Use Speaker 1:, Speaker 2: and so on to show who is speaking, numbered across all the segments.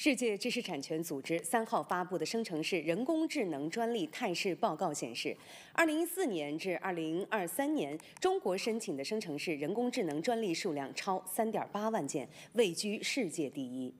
Speaker 1: 世界知识产权组织三号发布的《生成式人工智能专利态势报告》显示，二零一四年至二零二三年，中国申请的生成式人工智能专利数量超三点八万件，位居世界第一。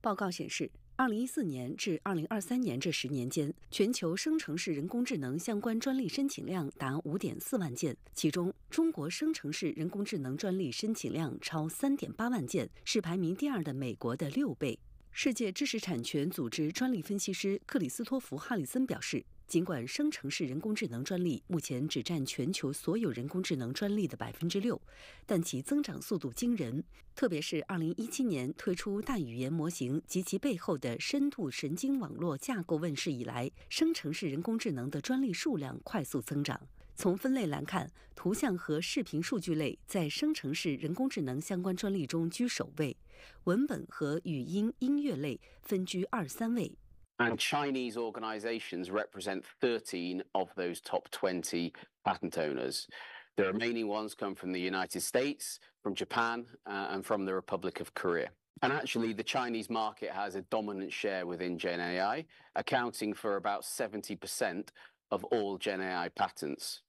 Speaker 2: 报告显示。二零一四年至二零二三年这十年间，全球生成式人工智能相关专利申请量达五点四万件，其中中国生成式人工智能专利申请量超三点八万件，是排名第二的美国的六倍。世界知识产权组织专利分析师克里斯托弗·哈里森表示。尽管生成式人工智能专利目前只占全球所有人工智能专利的百分之六，但其增长速度惊人。特别是2017年推出大语言模型及其背后的深度神经网络架构问世以来，生成式人工智能的专利数量快速增长。从分类来看，图像和视频数据类在生成式人工智能相关专利中居首位，文本和语音音乐类分居二三位。
Speaker 3: and Chinese organizations represent 13 of those top 20 patent owners. The remaining ones come from the United States, from Japan, uh, and from the Republic of Korea. And actually, the Chinese market has a dominant share within GenAI, accounting for about 70% of all GenAI AI patents.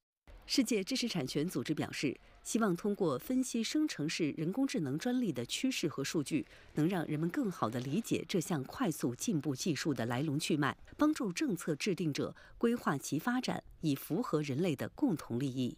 Speaker 2: 希望通过分析生成式人工智能专利的趋势和数据，能让人们更好地理解这项快速进步技术的来龙去脉，帮助政策制定者规划其发展，以符合人类的共同利益。